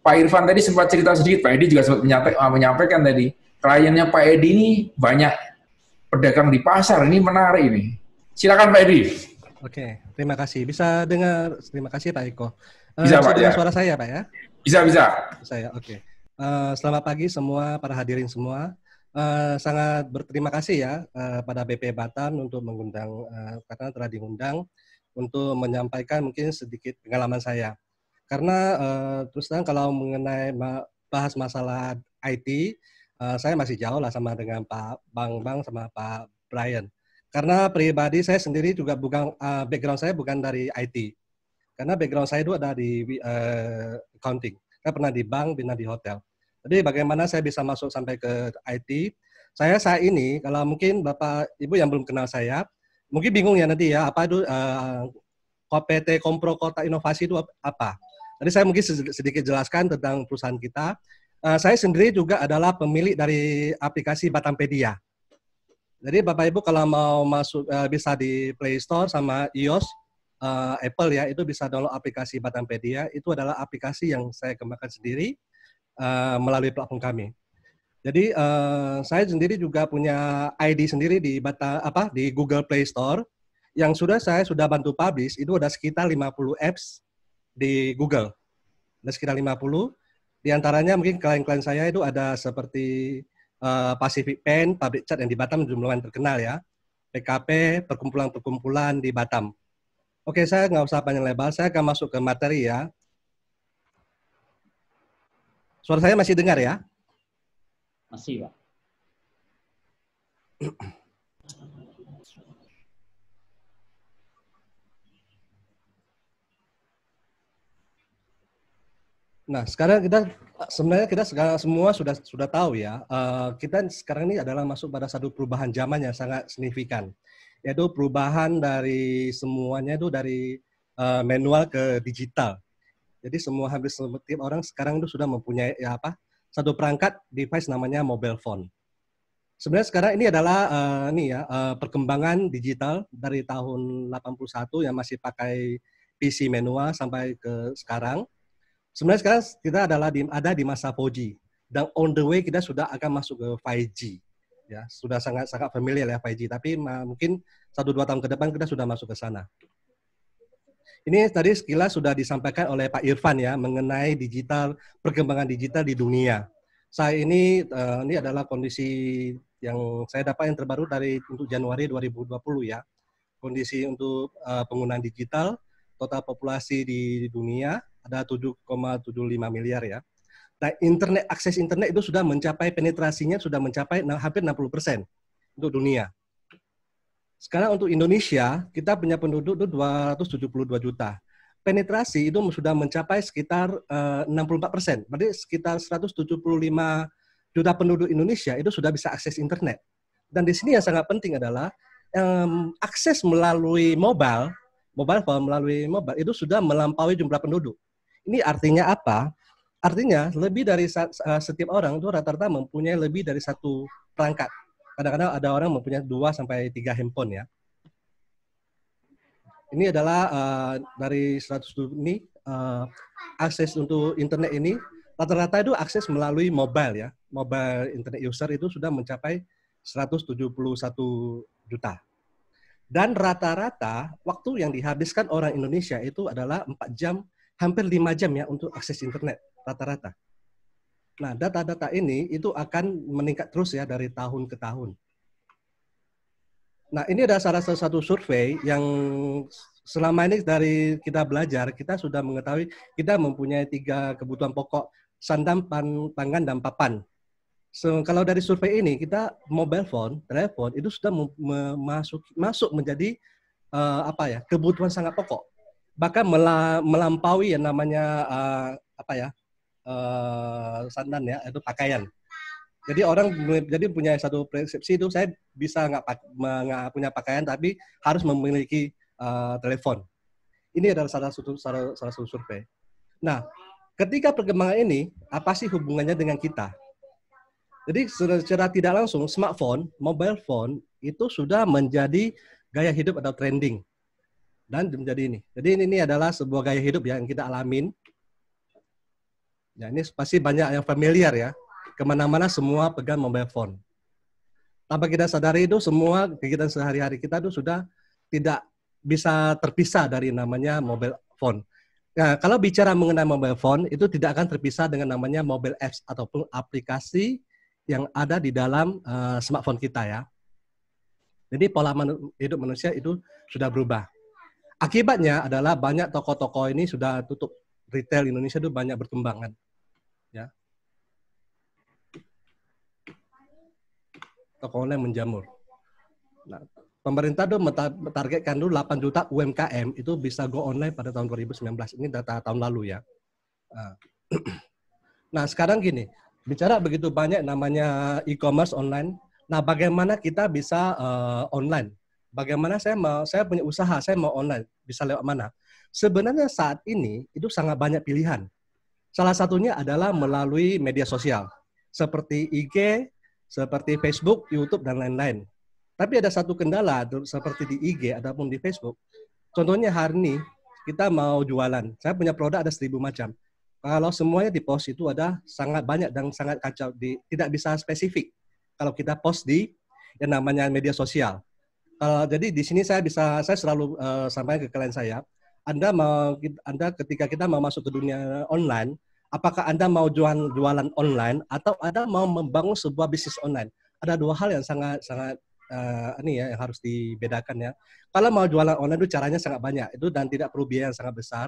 Pak Irfan tadi sempat cerita sedikit, Pak Edi juga sempat ah, menyampaikan tadi, kliennya Pak Edi ini banyak pedagang di pasar, ini menarik ini. Silakan Pak Edi. Oke, terima kasih. Bisa dengar, terima kasih Pak Eko. Uh, bisa, bisa Pak, dengar ya. suara saya Pak ya? Bisa, bisa. Bisa ya, oke. Okay. Uh, eh, selamat pagi semua, para hadirin semua. Uh, sangat berterima kasih ya uh, pada BP Batam untuk mengundang, uh, karena telah diundang untuk menyampaikan mungkin sedikit pengalaman saya. Karena uh, terus terang kalau mengenai bahas masalah IT, uh, eh, saya masih jauh lah sama dengan Pak Bang Bang sama Pak Brian. Karena pribadi saya sendiri juga bukan uh, background saya bukan dari IT. Karena background saya itu ada di uh, accounting. Saya pernah di bank, pernah di hotel. Jadi bagaimana saya bisa masuk sampai ke IT? Saya saat ini, kalau mungkin Bapak Ibu yang belum kenal saya, mungkin bingung ya nanti ya, apa itu uh, KPT Kompro Kota Inovasi itu apa? Tadi saya mungkin sedikit jelaskan tentang perusahaan kita. Uh, saya sendiri juga adalah pemilik dari aplikasi Batampedia. Jadi Bapak Ibu kalau mau masuk uh, bisa di Play Store sama iOS uh, Apple ya itu bisa download aplikasi Batampedia. Itu adalah aplikasi yang saya kembangkan sendiri uh, melalui platform kami. Jadi uh, saya sendiri juga punya ID sendiri di Bata, apa di Google Play Store yang sudah saya sudah bantu publish itu ada sekitar 50 apps di Google. Ada sekitar 50. Di antaranya mungkin klien-klien saya itu ada seperti uh, Pacific Pen, Public Chat yang di Batam yang terkenal ya. PKP, perkumpulan-perkumpulan di Batam. Oke, saya nggak usah panjang lebar, saya akan masuk ke materi ya. Suara saya masih dengar ya? Masih, Pak. Nah, sekarang kita sebenarnya kita sekarang semua sudah sudah tahu ya. Eh, kita sekarang ini adalah masuk pada satu perubahan zaman yang sangat signifikan, yaitu perubahan dari semuanya itu dari eh, manual ke digital. Jadi semua hampir setiap orang sekarang itu sudah mempunyai ya apa satu perangkat device namanya mobile phone. Sebenarnya sekarang ini adalah uh, ini ya uh, perkembangan digital dari tahun 81 yang masih pakai PC manual sampai ke sekarang Sebenarnya sekarang kita adalah di, ada di masa 4G dan on the way kita sudah akan masuk ke 5G ya sudah sangat sangat familiar ya 5G tapi mungkin satu dua tahun ke depan kita sudah masuk ke sana ini tadi sekilas sudah disampaikan oleh Pak Irfan ya mengenai digital perkembangan digital di dunia saya ini eh, ini adalah kondisi yang saya dapat yang terbaru dari untuk Januari 2020 ya kondisi untuk eh, penggunaan digital total populasi di dunia ada 7,75 miliar ya. Nah, internet akses internet itu sudah mencapai penetrasinya sudah mencapai hampir 60 persen untuk dunia. Sekarang untuk Indonesia kita punya penduduk itu 272 juta. Penetrasi itu sudah mencapai sekitar eh, uh, 64 persen. Berarti sekitar 175 juta penduduk Indonesia itu sudah bisa akses internet. Dan di sini yang sangat penting adalah um, akses melalui mobile, mobile phone melalui mobile itu sudah melampaui jumlah penduduk ini artinya apa? Artinya lebih dari setiap orang itu rata-rata mempunyai lebih dari satu perangkat. Kadang-kadang ada orang mempunyai dua sampai tiga handphone ya. Ini adalah uh, dari 100 ini uh, akses untuk internet ini rata-rata itu akses melalui mobile ya. Mobile internet user itu sudah mencapai 171 juta. Dan rata-rata waktu yang dihabiskan orang Indonesia itu adalah 4 jam hampir lima jam ya untuk akses internet rata-rata. Nah, data-data ini itu akan meningkat terus ya dari tahun ke tahun. Nah, ini adalah salah satu survei yang selama ini dari kita belajar, kita sudah mengetahui kita mempunyai tiga kebutuhan pokok, sandang, pan, pangan, dan papan. So, kalau dari survei ini, kita mobile phone, telepon, itu sudah masuk, masuk menjadi uh, apa ya kebutuhan sangat pokok bahkan melampaui yang namanya uh, apa ya uh, sandan ya itu pakaian. Jadi orang jadi punya satu persepsi itu saya bisa nggak punya pakaian tapi harus memiliki uh, telepon. Ini adalah salah satu salah, salah satu survei. Nah, ketika perkembangan ini apa sih hubungannya dengan kita? Jadi secara tidak langsung smartphone, mobile phone itu sudah menjadi gaya hidup atau trending dan menjadi ini. Jadi ini, ini adalah sebuah gaya hidup ya, yang kita alamin. Ya, ini pasti banyak yang familiar ya. Kemana-mana semua pegang mobile phone. Tanpa kita sadari itu semua kegiatan sehari-hari kita itu sudah tidak bisa terpisah dari namanya mobile phone. Nah, kalau bicara mengenai mobile phone, itu tidak akan terpisah dengan namanya mobile apps ataupun aplikasi yang ada di dalam uh, smartphone kita ya. Jadi pola hidup manusia itu sudah berubah. Akibatnya adalah banyak toko-toko ini sudah tutup. Retail Indonesia itu banyak berkembangan. Ya. Toko online menjamur. Nah, pemerintah itu menargetkan dulu 8 juta UMKM itu bisa go online pada tahun 2019. Ini data tahun lalu ya. Ah. Nah, sekarang gini, bicara begitu banyak namanya e-commerce online. Nah, bagaimana kita bisa uh, online? bagaimana saya mau saya punya usaha saya mau online bisa lewat mana sebenarnya saat ini itu sangat banyak pilihan salah satunya adalah melalui media sosial seperti IG seperti Facebook YouTube dan lain-lain tapi ada satu kendala seperti di IG ataupun di Facebook contohnya hari ini kita mau jualan saya punya produk ada seribu macam kalau semuanya di post itu ada sangat banyak dan sangat kacau di tidak bisa spesifik kalau kita post di yang namanya media sosial Uh, jadi di sini saya bisa saya selalu uh, sampaikan ke klien saya, Anda mau Anda ketika kita mau masuk ke dunia online, apakah Anda mau jualan jualan online atau Anda mau membangun sebuah bisnis online? Ada dua hal yang sangat sangat uh, ini ya yang harus dibedakan ya. Kalau mau jualan online itu caranya sangat banyak itu dan tidak perlu biaya yang sangat besar.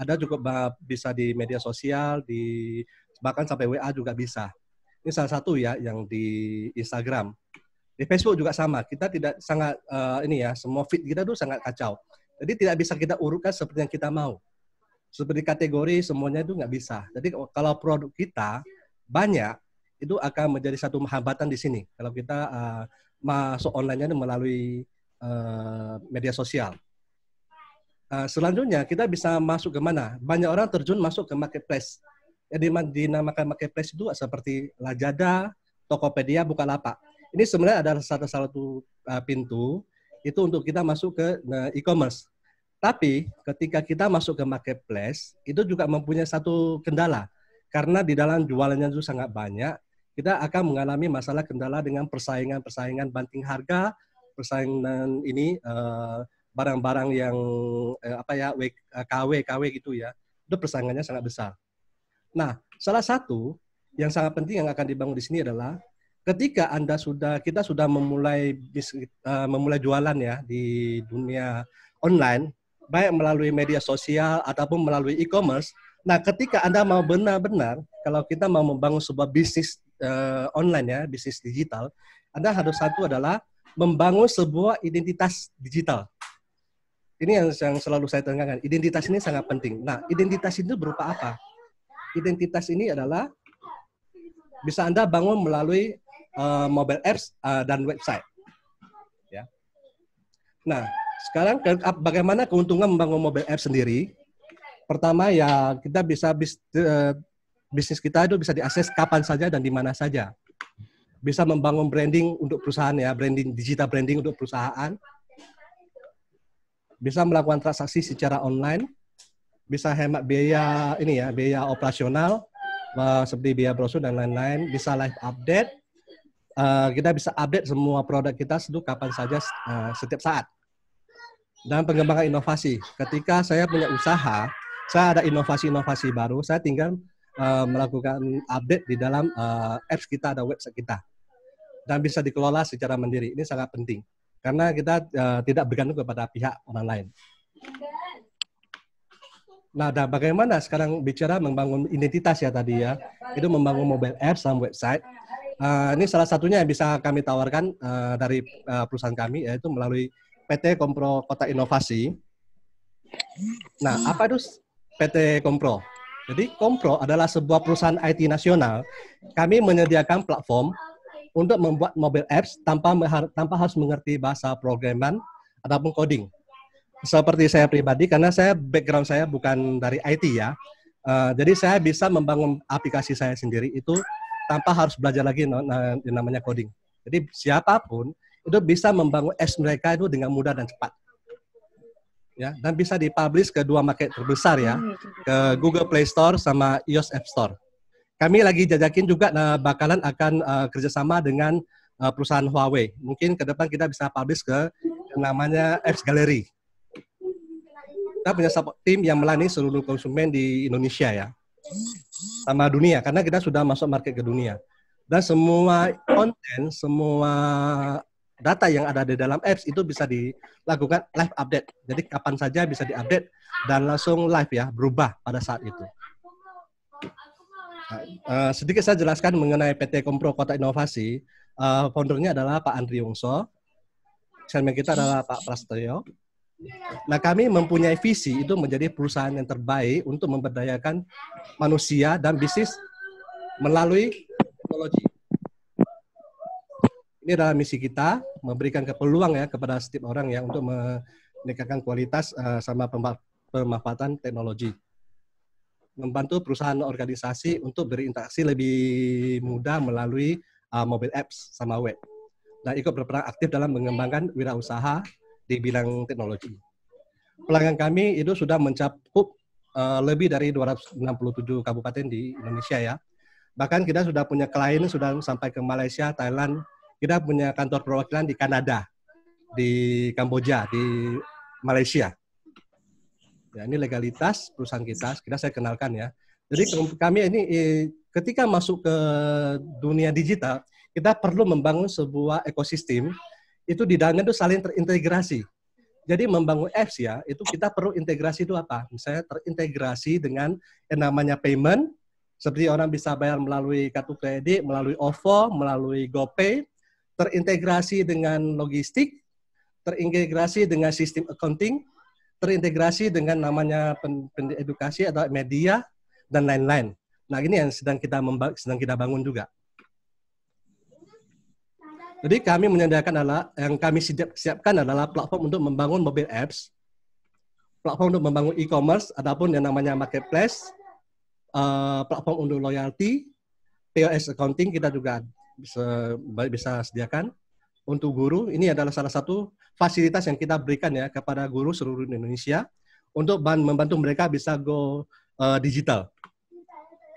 Ada cukup bisa di media sosial, di bahkan sampai WA juga bisa. Ini salah satu ya yang di Instagram di Facebook juga sama. Kita tidak sangat uh, ini ya, semua feed kita tuh sangat kacau. Jadi tidak bisa kita urutkan seperti yang kita mau. Seperti kategori semuanya itu nggak bisa. Jadi kalau produk kita banyak itu akan menjadi satu hambatan di sini. Kalau kita uh, masuk online-nya melalui uh, media sosial. Uh, selanjutnya kita bisa masuk ke mana? Banyak orang terjun masuk ke marketplace. Jadi dinamakan marketplace itu seperti Lazada, Tokopedia, Bukalapak ini sebenarnya ada satu satu uh, pintu itu untuk kita masuk ke uh, e-commerce. Tapi ketika kita masuk ke marketplace, itu juga mempunyai satu kendala. Karena di dalam jualannya itu sangat banyak, kita akan mengalami masalah kendala dengan persaingan-persaingan banting harga, persaingan ini uh, barang-barang yang apa ya KW KW gitu ya. Itu persaingannya sangat besar. Nah, salah satu yang sangat penting yang akan dibangun di sini adalah ketika Anda sudah kita sudah memulai bis, uh, memulai jualan ya di dunia online baik melalui media sosial ataupun melalui e-commerce. Nah, ketika Anda mau benar-benar kalau kita mau membangun sebuah bisnis uh, online ya, bisnis digital, Anda harus satu adalah membangun sebuah identitas digital. Ini yang, yang selalu saya tekankan. Identitas ini sangat penting. Nah, identitas itu berupa apa? Identitas ini adalah bisa Anda bangun melalui Eh, mobile apps uh, dan website. Ya. Nah, sekarang ke, bagaimana keuntungan membangun mobile app sendiri? Pertama ya kita bisa bis, uh, bisnis kita itu bisa diakses kapan saja dan di mana saja. Bisa membangun branding untuk perusahaan ya, branding digital branding untuk perusahaan. Bisa melakukan transaksi secara online, bisa hemat biaya ini ya, biaya operasional seperti biaya brosur dan lain-lain, bisa live update, Eh, kita bisa update semua produk kita seduh kapan saja uh, setiap saat. Dan pengembangan inovasi. Ketika saya punya usaha, saya ada inovasi-inovasi baru, saya tinggal uh, melakukan update di dalam uh, apps kita ada website kita. Dan bisa dikelola secara mandiri. Ini sangat penting. Karena kita uh, tidak bergantung kepada pihak orang lain. Nah, dan bagaimana sekarang bicara membangun identitas ya tadi ya. Itu membangun mobile app sama website Uh, ini salah satunya yang bisa kami tawarkan uh, dari uh, perusahaan kami yaitu melalui PT Kompro Kota Inovasi. Nah, apa itu PT Kompro? Jadi Kompro adalah sebuah perusahaan IT nasional. Kami menyediakan platform untuk membuat mobile apps tanpa tanpa harus mengerti bahasa programan ataupun coding. Seperti saya pribadi karena saya background saya bukan dari IT ya. Uh, jadi saya bisa membangun aplikasi saya sendiri itu tanpa harus belajar lagi yang namanya coding. Jadi siapapun itu bisa membangun apps mereka itu dengan mudah dan cepat. Ya, dan bisa dipublish ke dua market terbesar ya, hmm. ke Google Play Store sama iOS App Store. Kami lagi jajakin juga nah, bakalan akan uh, kerjasama dengan uh, perusahaan Huawei. Mungkin ke depan kita bisa publish ke yang namanya Apps Gallery. Kita punya support tim yang melani seluruh konsumen di Indonesia ya sama dunia karena kita sudah masuk market ke dunia. Dan semua konten, semua data yang ada di dalam apps itu bisa dilakukan live update. Jadi kapan saja bisa diupdate dan langsung live ya, berubah pada saat itu. Uh, sedikit saya jelaskan mengenai PT Kompro Kota Inovasi. Uh, foundernya adalah Pak Andri Wongso. Chairman kita adalah Pak Prasetyo. Nah, kami mempunyai visi itu menjadi perusahaan yang terbaik untuk memberdayakan manusia dan bisnis melalui teknologi. Ini adalah misi kita, memberikan kepeluang ya kepada setiap orang ya untuk meningkatkan kualitas uh, sama pemanfaatan teknologi. Membantu perusahaan organisasi untuk berinteraksi lebih mudah melalui uh, eh, mobile apps sama web. Dan ikut berperan aktif dalam mengembangkan wirausaha di bidang teknologi. Pelanggan kami itu sudah mencakup uh, lebih dari 267 kabupaten di Indonesia ya. Bahkan kita sudah punya klien sudah sampai ke Malaysia, Thailand. Kita punya kantor perwakilan di Kanada, di Kamboja, di Malaysia. Ya, ini legalitas perusahaan kita, kita saya kenalkan ya. Jadi kami ini ketika masuk ke dunia digital, kita perlu membangun sebuah ekosistem itu di dalamnya itu saling terintegrasi. Jadi membangun apps ya, itu kita perlu integrasi itu apa? Misalnya terintegrasi dengan yang namanya payment, seperti orang bisa bayar melalui kartu kredit, melalui OVO, melalui GoPay, terintegrasi dengan logistik, terintegrasi dengan sistem accounting, terintegrasi dengan namanya edukasi atau media dan lain-lain. Nah, ini yang sedang kita sedang kita bangun juga. Jadi kami menyediakan adalah yang kami siap, siapkan adalah platform untuk membangun mobile apps, platform untuk membangun e-commerce, ataupun yang namanya marketplace, uh, platform untuk loyalty, POS accounting kita juga bisa, bisa sediakan. Untuk guru ini adalah salah satu fasilitas yang kita berikan ya kepada guru seluruh Indonesia untuk membantu mereka bisa go uh, digital.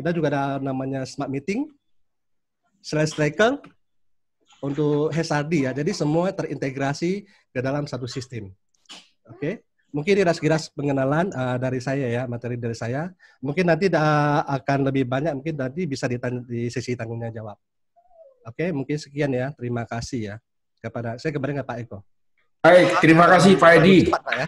Kita juga ada namanya smart meeting, sales tracker, untuk HSRD ya. Jadi semua terintegrasi ke dalam satu sistem. Oke. Okay? Mungkin ini kira pengenalan uh, dari saya ya, materi dari saya. Mungkin nanti da eh, akan lebih banyak, mungkin nanti bisa di sesi tanggungnya jawab. Oke, okay? mungkin sekian ya. Terima kasih ya kepada saya kembali ke Pak Eko. Baik, terima kasih Pak Edi. Ya.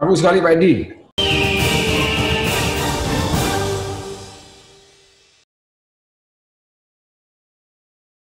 Bagus sekali Pak Edi.